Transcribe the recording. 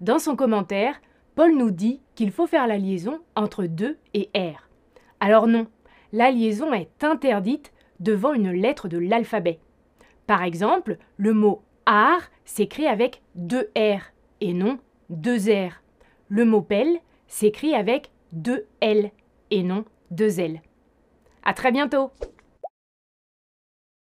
Dans son commentaire, Paul nous dit qu'il faut faire la liaison entre 2 et R. Alors non, la liaison est interdite devant une lettre de l'alphabet. Par exemple, le mot ar » s'écrit avec 2 R et non 2 R. Le mot pelle s'écrit avec 2 L et non 2 L. A très bientôt!